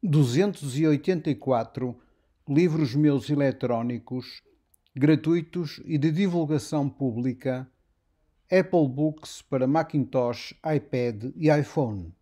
284 livros meus eletrónicos, gratuitos e de divulgação pública, Apple Books para Macintosh, iPad e iPhone.